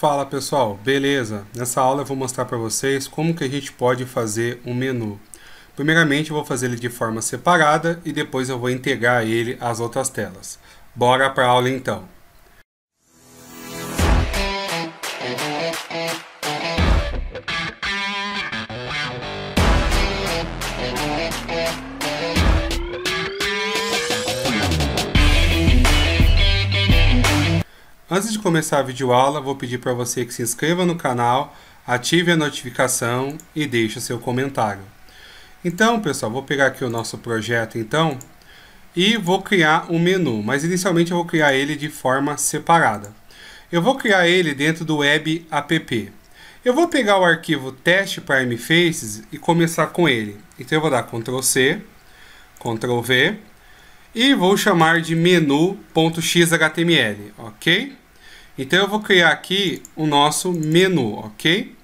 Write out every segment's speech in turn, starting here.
Fala pessoal, beleza? Nessa aula eu vou mostrar para vocês como que a gente pode fazer um menu. Primeiramente eu vou fazer ele de forma separada e depois eu vou integrar ele às outras telas. Bora para a aula então! Antes de começar a videoaula, vou pedir para você que se inscreva no canal, ative a notificação e deixe o seu comentário. Então, pessoal, vou pegar aqui o nosso projeto então e vou criar um menu, mas inicialmente eu vou criar ele de forma separada. Eu vou criar ele dentro do web app. Eu vou pegar o arquivo teste para e começar com ele. Então eu vou dar Ctrl C, Ctrl V, e vou chamar de menu.xhtml, ok? Então eu vou criar aqui o nosso menu, ok?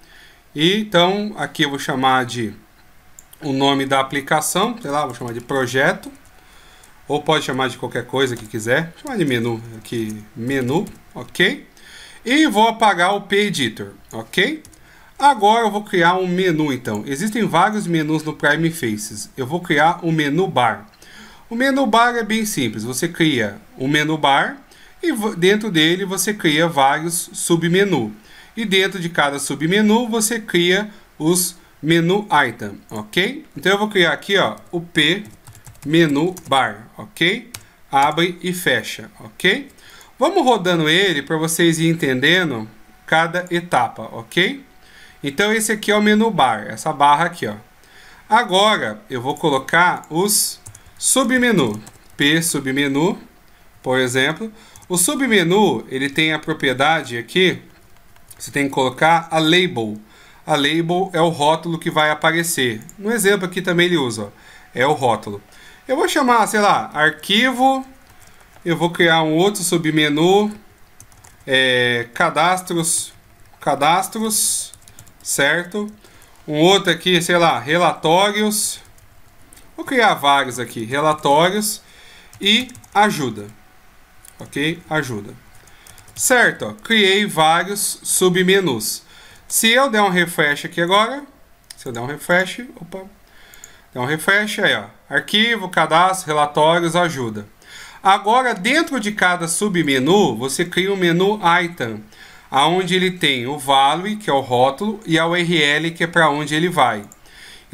E, então aqui eu vou chamar de o nome da aplicação, sei lá, vou chamar de projeto, ou pode chamar de qualquer coisa que quiser, vou chamar de menu aqui, menu, ok? E vou apagar o P-Editor, ok? Agora eu vou criar um menu então. Existem vários menus no Prime Faces. Eu vou criar o um menu bar. O menu bar é bem simples. Você cria um menu bar e dentro dele você cria vários submenu. E dentro de cada submenu você cria os menu item, ok? Então eu vou criar aqui ó, o P menu bar, ok? Abre e fecha, ok? Vamos rodando ele para vocês irem entendendo cada etapa, ok? Então esse aqui é o menu bar, essa barra aqui, ó. Agora eu vou colocar os Submenu. P submenu, por exemplo. O submenu, ele tem a propriedade aqui, você tem que colocar a label. A label é o rótulo que vai aparecer. No exemplo aqui também ele usa, ó, é o rótulo. Eu vou chamar, sei lá, arquivo, eu vou criar um outro submenu, é, cadastros, cadastros, certo? Um outro aqui, sei lá, relatórios, Vou criar vários aqui, relatórios e ajuda. Ok? Ajuda. Certo, ó, criei vários submenus. Se eu der um refresh aqui agora, se eu der um refresh, opa, der um refresh aí, ó, arquivo, cadastro, relatórios, ajuda. Agora, dentro de cada submenu, você cria um menu item, aonde ele tem o value, que é o rótulo, e a URL, que é para onde ele vai.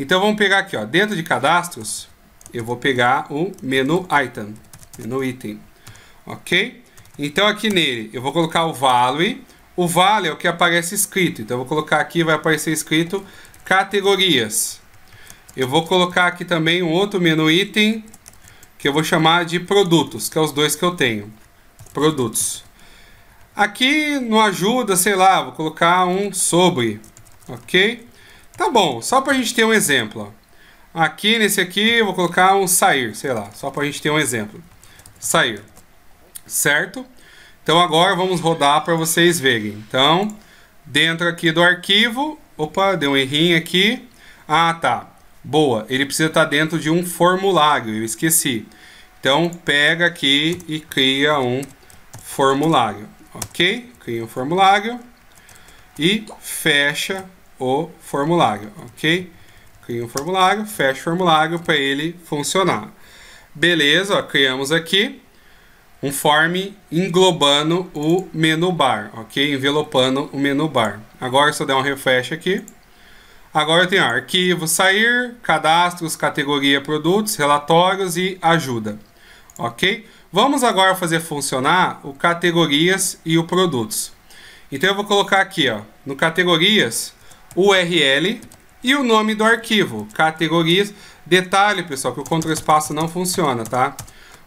Então vamos pegar aqui, ó, dentro de cadastros, eu vou pegar o menu item, menu item, ok? Então aqui nele eu vou colocar o value, o value é o que aparece escrito, então eu vou colocar aqui, vai aparecer escrito categorias. Eu vou colocar aqui também um outro menu item, que eu vou chamar de produtos, que é os dois que eu tenho, produtos. Aqui não ajuda, sei lá, vou colocar um sobre, ok? Tá bom, só pra gente ter um exemplo. Ó. Aqui nesse aqui eu vou colocar um sair, sei lá, só pra gente ter um exemplo. Sair, certo? Então agora vamos rodar para vocês verem. Então, dentro aqui do arquivo, opa, deu um errinho aqui. Ah, tá. Boa, ele precisa estar tá dentro de um formulário, eu esqueci. Então, pega aqui e cria um formulário, ok? Cria um formulário e fecha o formulário, ok? Cria um formulário, fecha o formulário para ele funcionar. Beleza, ó, criamos aqui um form englobando o menu bar, ok? Envelopando o menu bar. Agora, se eu der um refresh aqui, Agora eu tenho ó, arquivo, sair, cadastros, categoria, produtos, relatórios e ajuda. Ok? Vamos agora fazer funcionar o categorias e o produtos. Então eu vou colocar aqui, ó, no categorias, URL e o nome do arquivo, categorias. Detalhe, pessoal, que o control espaço não funciona, tá?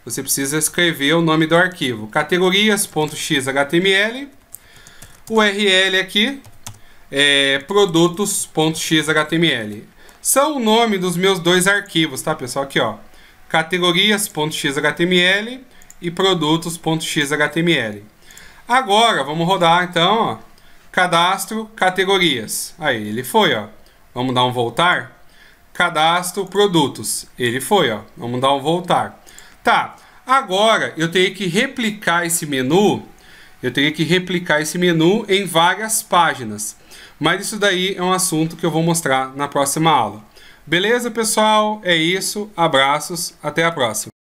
Você precisa escrever o nome do arquivo, categorias.xhtml, URL aqui, é, produtos.xhtml. São o nome dos meus dois arquivos, tá, pessoal? Aqui, ó, categorias.xhtml e produtos.xhtml. Agora, vamos rodar, então, ó cadastro, categorias. Aí, ele foi, ó. Vamos dar um voltar? Cadastro, produtos. Ele foi, ó. Vamos dar um voltar. Tá, agora eu teria que replicar esse menu. Eu teria que replicar esse menu em várias páginas. Mas isso daí é um assunto que eu vou mostrar na próxima aula. Beleza, pessoal? É isso. Abraços. Até a próxima.